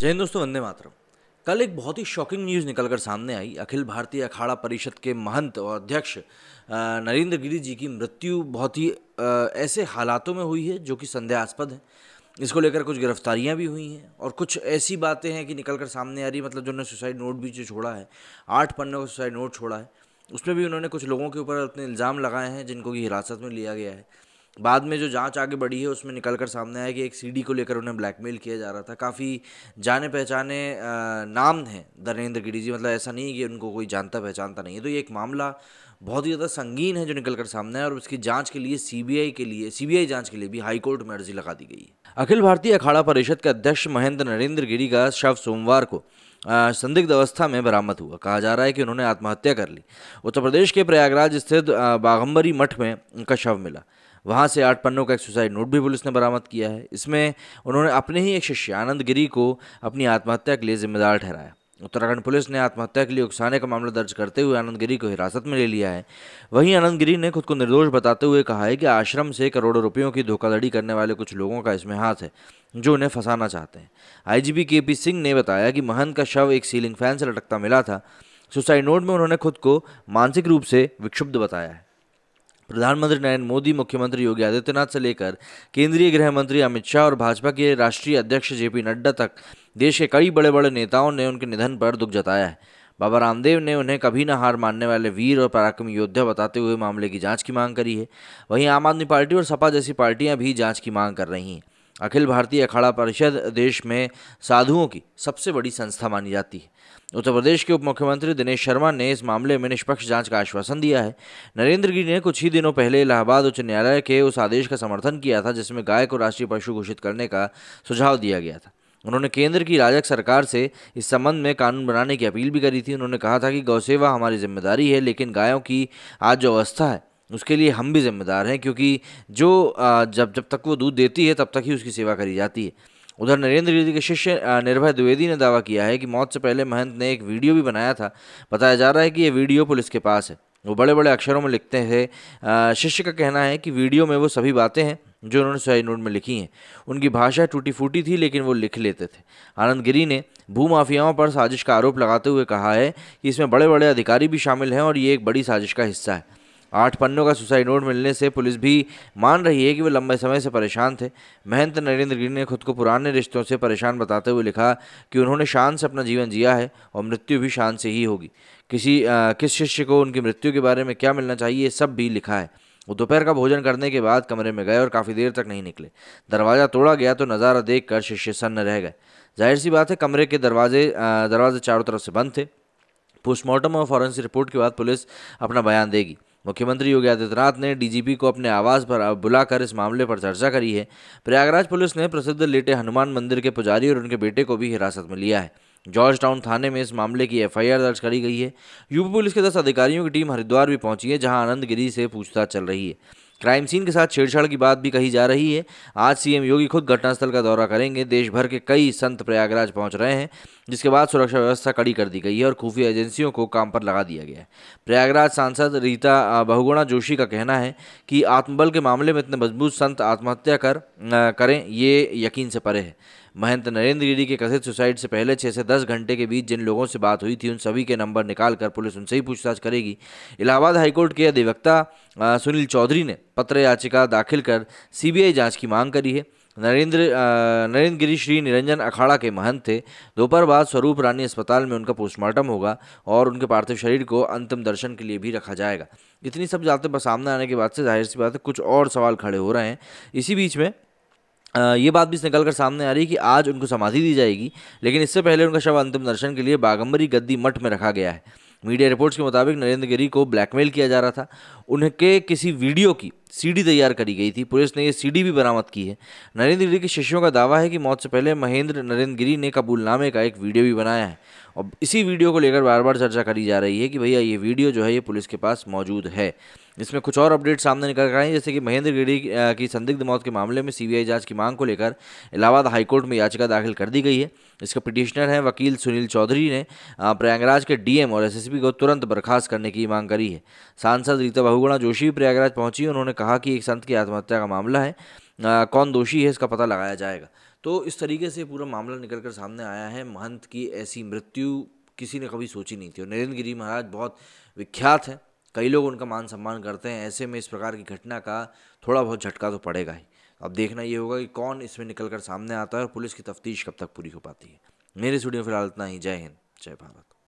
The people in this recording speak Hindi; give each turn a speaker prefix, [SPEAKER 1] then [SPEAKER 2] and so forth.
[SPEAKER 1] जय हिंद दोस्तों वंदे मातरम कल एक बहुत ही शॉकिंग न्यूज़ निकलकर सामने आई अखिल भारतीय अखाड़ा परिषद के महंत और अध्यक्ष नरेंद्र गिरी जी की मृत्यु बहुत ही ऐसे हालातों में हुई है जो कि संदेहास्पद है इसको लेकर कुछ गिरफ्तारियां भी हुई हैं और कुछ ऐसी बातें हैं कि निकल कर सामने आ रही मतलब जिन्होंने सुसाइड नोट भी जो छोड़ा है आठ पन्ने का सुसाइड नोट छोड़ा है उसमें भी उन्होंने कुछ लोगों के ऊपर अपने इल्ज़ाम लगाए हैं जिनको कि हिरासत में लिया गया है बाद में जो जांच आगे बढ़ी है उसमें निकल कर सामने आया कि एक सीडी को लेकर उन्हें ब्लैकमेल किया जा रहा था काफ़ी जाने पहचाने नाम हैं धर्मेंद्र गिरी जी मतलब ऐसा नहीं कि उनको कोई जानता पहचानता नहीं है तो ये एक मामला बहुत ही ज़्यादा संगीन है जो निकल कर सामने आया और उसकी जाँच के लिए सी के लिए सी जाँच के लिए भी हाईकोर्ट में अर्जी लगा दी गई है अखिल भारतीय अखाड़ा परिषद के अध्यक्ष महेंद्र नरेंद्र गिरी का शव सोमवार को संदिग्ध अवस्था में बरामद हुआ कहा जा रहा है कि उन्होंने आत्महत्या कर ली उत्तर प्रदेश के प्रयागराज स्थित बागम्बरी मठ में उनका शव मिला वहाँ से आठ पन्नों का एक सुसाइड नोट भी पुलिस ने बरामद किया है इसमें उन्होंने अपने ही एक शिष्य आनंद गिरी को अपनी आत्महत्या के लिए जिम्मेदार ठहराया उत्तराखंड पुलिस ने आत्महत्या के लिए उकसाने का मामला दर्ज करते हुए आनंद गिरी को हिरासत में ले लिया है वहीं आनंद गिरी ने खुद को निर्दोष बताते हुए कहा है कि आश्रम से करोड़ों रुपयों की धोखाधड़ी करने वाले कुछ लोगों का इसमें हाथ है जो उन्हें फंसाना चाहते हैं आईजीपी पी सिंह ने बताया कि महंत का शव एक सीलिंग फैन से लटकता मिला था सुसाइड नोट में उन्होंने खुद को मानसिक रूप से विक्षुब्ध बताया है प्रधानमंत्री नरेंद्र मोदी मुख्यमंत्री योगी आदित्यनाथ से लेकर केंद्रीय गृह मंत्री अमित शाह और भाजपा के राष्ट्रीय अध्यक्ष जेपी नड्डा तक देश के कई बड़े बड़े नेताओं ने उनके निधन पर दुख जताया है बाबा रामदेव ने उन्हें कभी न हार मानने वाले वीर और पराक्रमी योद्धा बताते हुए मामले की जांच की मांग करी है वहीं आम आदमी पार्टी और सपा जैसी पार्टियां भी जांच की मांग कर रही हैं अखिल भारतीय अखाड़ा परिषद देश में साधुओं की सबसे बड़ी संस्था मानी जाती है उत्तर प्रदेश के उप मुख्यमंत्री दिनेश शर्मा ने इस मामले में निष्पक्ष जांच का आश्वासन दिया है नरेंद्र गिरी ने कुछ ही दिनों पहले इलाहाबाद उच्च न्यायालय के उस आदेश का समर्थन किया था जिसमें गाय को राष्ट्रीय पशु घोषित करने का सुझाव दिया गया था उन्होंने केंद्र की राजक सरकार से इस संबंध में कानून बनाने की अपील भी करी थी उन्होंने कहा था कि गौसेवा हमारी जिम्मेदारी है लेकिन गायों की आज जो अवस्था है उसके लिए हम भी ज़िम्मेदार हैं क्योंकि जो जब जब तक वो दूध देती है तब तक ही उसकी सेवा करी जाती है उधर नरेंद्र गिरी के शिष्य निर्भय द्विवेदी ने दावा किया है कि मौत से पहले महंत ने एक वीडियो भी बनाया था बताया जा रहा है कि ये वीडियो पुलिस के पास है वो बड़े बड़े अक्षरों में लिखते हैं शिष्य का कहना है कि वीडियो में वो सभी बातें हैं जो उन्होंने सही नोट में लिखी हैं उनकी भाषा टूटी फूटी थी लेकिन वो लिख लेते थे आनंद गिरी ने भू माफियाओं पर साजिश का आरोप लगाते हुए कहा है कि इसमें बड़े बड़े अधिकारी भी शामिल हैं और ये एक बड़ी साजिश का हिस्सा है आठ पन्नों का सुसाइड नोट मिलने से पुलिस भी मान रही है कि वे लंबे समय से परेशान थे महंत नरेंद्र गिरी ने खुद को पुराने रिश्तों से परेशान बताते हुए लिखा कि उन्होंने शान से अपना जीवन जिया है और मृत्यु भी शान से ही होगी किसी आ, किस शिष्य को उनकी मृत्यु के बारे में क्या मिलना चाहिए सब भी लिखा है वो दोपहर का भोजन करने के बाद कमरे में गए और काफ़ी देर तक नहीं निकले दरवाज़ा तोड़ा गया तो नज़ारा देख कर शिष्य सन्न रह गए जाहिर सी बात है कमरे के दरवाजे दरवाजे चारों तरफ से बंद थे पोस्टमार्टम और फॉरेंसिक रिपोर्ट के बाद पुलिस अपना बयान देगी मुख्यमंत्री योगी आदित्यनाथ ने डीजीपी को अपने आवास पर बुलाकर इस मामले पर चर्चा करी है प्रयागराज पुलिस ने प्रसिद्ध लेटे हनुमान मंदिर के पुजारी और उनके बेटे को भी हिरासत में लिया है जॉर्ज टाउन थाने में इस मामले की एफआईआर दर्ज करी गई है यूपी पुलिस के दस अधिकारियों की टीम हरिद्वार भी पहुंची है जहां आनंद गिरी से पूछताछ चल रही है क्राइम सीन के साथ छेड़छाड़ की बात भी कही जा रही है आज सीएम योगी खुद घटनास्थल का दौरा करेंगे देश भर के कई संत प्रयागराज पहुंच रहे हैं जिसके बाद सुरक्षा व्यवस्था कड़ी कर दी गई है और खुफिया एजेंसियों को काम पर लगा दिया गया है प्रयागराज सांसद रीता बहुगुणा जोशी का कहना है कि आत्मबल के मामले में इतने मजबूत संत आत्महत्या कर करें ये यकीन से परे है महंत नरेंद्र गिरी के कथित सुसाइड से पहले छः से दस घंटे के बीच जिन लोगों से बात हुई थी उन सभी के नंबर निकाल कर पुलिस उनसे ही पूछताछ करेगी इलाहाबाद हाईकोर्ट के अधिवक्ता सुनील चौधरी ने पत्र याचिका दाखिल कर सीबीआई जांच की मांग करी है नरेंद्र नरेंद्र गिरी श्री निरंजन अखाड़ा के महंत थे दोपहर बाद स्वरूप रानी अस्पताल में उनका पोस्टमार्टम होगा और उनके पार्थिव शरीर को अंतिम दर्शन के लिए भी रखा जाएगा इतनी सब बातें सामने आने के बाद से जाहिर सी बात है कुछ और सवाल खड़े हो रहे हैं इसी बीच में ये बात भी निकल कर सामने आ रही है कि आज उनको समाधि दी जाएगी लेकिन इससे पहले उनका शव अंतिम दर्शन के लिए बागम्बरी गद्दी मठ में रखा गया है मीडिया रिपोर्ट्स के मुताबिक नरेंद्र गिरी को ब्लैकमेल किया जा रहा था उनके किसी वीडियो की सीडी तैयार करी गई थी पुलिस ने ये सीडी भी बरामद की है नरेंद्र गिरी के शिष्यों का दावा है कि मौत से पहले महेंद्र नरेंद्र गिरी ने कबूलनामे का एक वीडियो भी बनाया है और इसी वीडियो को लेकर बार बार चर्चा करी जा रही है कि भैया ये वीडियो जो है ये पुलिस के पास मौजूद है इसमें कुछ और अपडेट सामने निकल कर आए जैसे कि महेंद्र गिरी की संदिग्ध मौत के मामले में सीबीआई जांच की मांग को लेकर इलाहाबाद हाईकोर्ट में याचिका दाखिल कर दी गई है इसका पिटिशनर है वकील सुनील चौधरी ने प्रयागराज के डीएम और एसएसपी को तुरंत बर्खास्त करने की मांग करी है सांसद रीता बहुगुणा जोशी भी प्रयागराज पहुंची उन्होंने कहा कि एक संत की आत्महत्या का मामला है कौन दोषी है इसका पता लगाया जाएगा तो इस तरीके से पूरा मामला निकल कर सामने आया है महंत की ऐसी मृत्यु किसी ने कभी सोची नहीं थी और नरेंद्र गिरी महाराज बहुत विख्यात हैं कई लोग उनका मान सम्मान करते हैं ऐसे में इस प्रकार की घटना का थोड़ा बहुत झटका तो पड़ेगा ही अब देखना ये होगा कि कौन इसमें निकल कर सामने आता है और पुलिस की तफ्तीश कब तक पूरी हो पाती है मेरे स्टूडियो फिलहाल इतना ही जय हिंद जय भारत